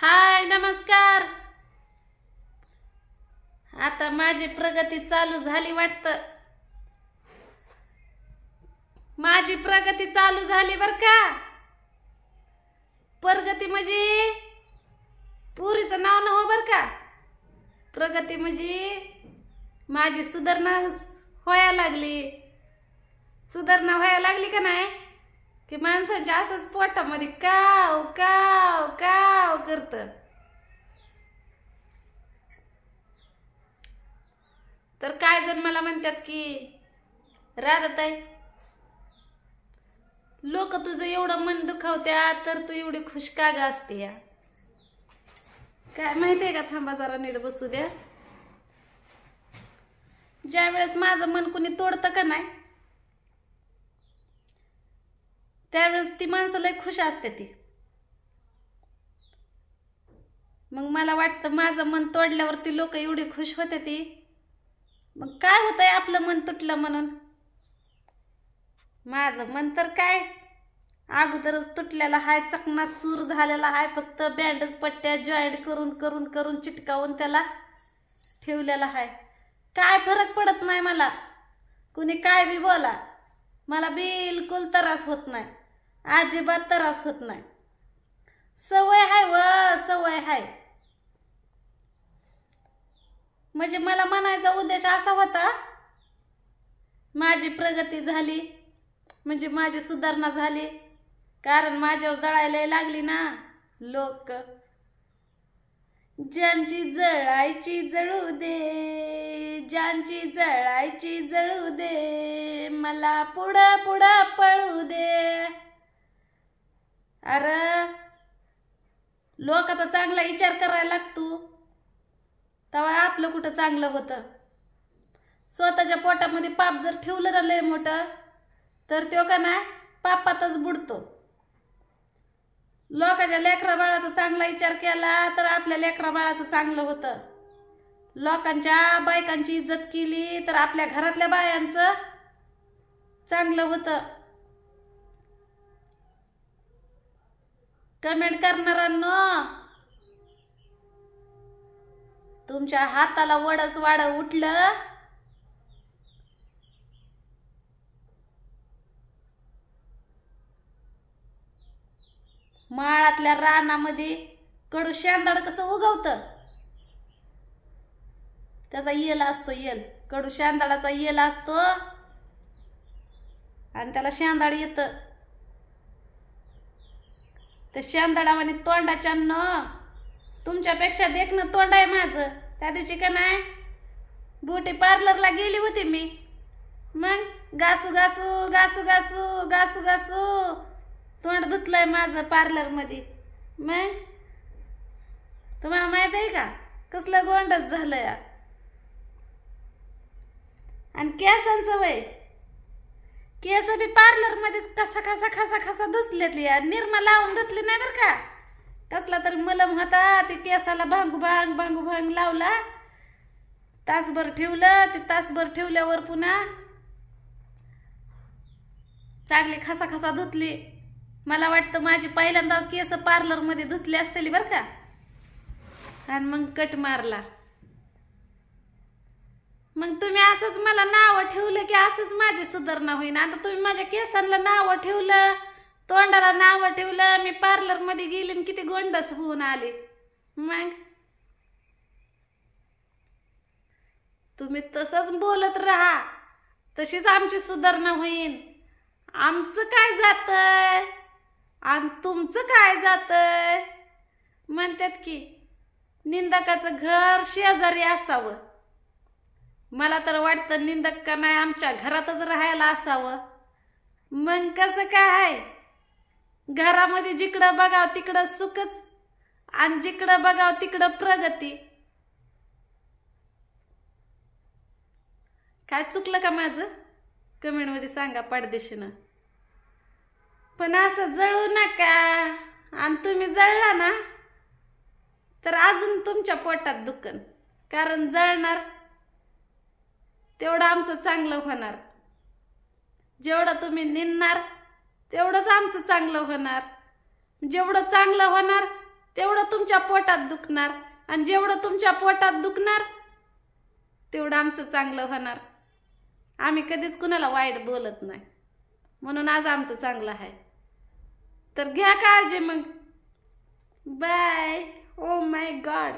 हाय नमस्कार आता माझी प्रगती चालू झाली वाटतं माझी प्रगती चालू झाली बर का प्रगती म्हणजे पुरीचं नाव न हो बर का प्रगती म्हणजे माझी सुधारणा व्हायला लागली सुधारणा व्हायला लागली का नाही की माणसांच्या असंच पोटामध्ये काव काव का तर काय जण मला म्हणतात की राधाताई लोक तुझं एवढं मन दुखावत्या तर तू एवढी खुश का ग असते या काय माहितीये का थांबा जरा नीट बसू द्या ज्या वेळेस माझं मन कुणी तोडतं का नाही त्यावेळेस ती माणसं खुश असते ती मग मला वाटतं माझं मन तोडल्यावरती लोक एवढी खुश होते ती मग काय आहे आपलं मन तुटलं म्हणून माझं मन तर काय अगोदरच तुटलेला हाय चकना चूर झालेला हाय फक्त बँडेज पट्ट्या जॉईंट करून करून करून चिटकावून त्याला ठेवलेला हाय काय फरक पडत नाही मला कुणी काय बी बोला मला बिलकुल त्रास होत नाही अजिबात त्रास होत नाही सव म्हणजे मला म्हणायचा उद्देश असा होता माझी प्रगती झाली म्हणजे माझी सुधारणा झाली कारण माझ्यावर जळायला लागली ना लोक ज्यांची जळायची जळू दे ज्यांची जळायची जळू दे मला पुढं पुढं पळू दे अरे लोकाचा चांगला विचार करायला लागतो तेव्हा आपलं कुठं चांगलं होतं स्वतःच्या पोटामध्ये पाप जर ठेवलं ना लय मोठं तर तो का ना पापातच बुडतो लोकाच्या लेकरा बाळाचा चांगला विचार केला तर आपल्या लेकरा बाळाचं चांगलं होतं लोकांच्या बायकांची इज्जत केली तर आपल्या घरातल्या बायांचं चांगलं होतं कमेंट करणारांनो तुमच्या हाताला वडस वाड उठलं माळातल्या रानामध्ये कडू शेंदाड कसं उगवत त्याचा येल असतो येल कडू शेंदाडाचा येल असतो आणि त्याला शेंदाड येतं तर शेंदडा म्हणे तोंडाच्या न तुमच्यापेक्षा देखणं तोंड आहे माझं त्या दिवशी का नाही ब्युटी पार्लरला गेली होती मी मग गासू घासू घासू घासू घासू घासू तोंड धुतलंय माझं पार्लरमध्ये मग तुम्हाला माहीत आहे का कसलं गोंडच झालं या आणि केसांचं वय केस बी मध्ये कसा खासा खसा खासा दुसले निर्मा लावून धुतली नाही बर का कसला तरी मलम होता ते केसाला भांगू भांग भांगू भांग लावला तासभर ठेवलं ते तासभर ठेवल्यावर पुन्हा चांगली खासा खासा धुतली मला वाटतं माझी पहिल्यांदा केस पार्लरमध्ये धुतली असतील बरं का आणि मग कट मारला मग तुम्ही असंच मला नावं ठेवलं की असंच माझी सुधारणा होईन आता तुम्ही माझ्या केसांना नावं ठेवलं तोंडाला नावं ठेवलं मी पार्लरमध्ये गेली आणि किती गोंडस होऊन आले मग तुम्ही तसंच बोलत राहा तशीच आमची सुधारणा होईन आमचं काय जातय आणि तुमचं काय जात म्हणतात की निंदकाचं घर शेजारी असावं मला तर वाटतं निंदक का नाही आमच्या घरातच राहायला असावं मग कसं काय आहे घरामध्ये जिकडं बघाव तिकडं सुखच आणि जिकडं बघाव तिकडं प्रगती काय चुकलं का माझं कमेंटमध्ये सांगा पाडदेशीनं पण असं जळू नका आणि तुम्ही जळला ना तर अजून तुमच्या पोटात दुखन कारण जळणार तेवढं आमचं चांगलं होणार जेवढं तुम्ही निंदणार तेवढंच आमचं चांगलं होणार जेवढं चांगलं होणार तेवढं तुमच्या पोटात दुखणार आणि जेवढं तुमच्या पोटात दुखणार तेवढं आमचं चांगलं होणार आम्ही कधीच कुणाला वाईट बोलत नाही म्हणून आज आमचं चांगलं आहे तर घ्या काळजी मग बाय ओ माय गॉड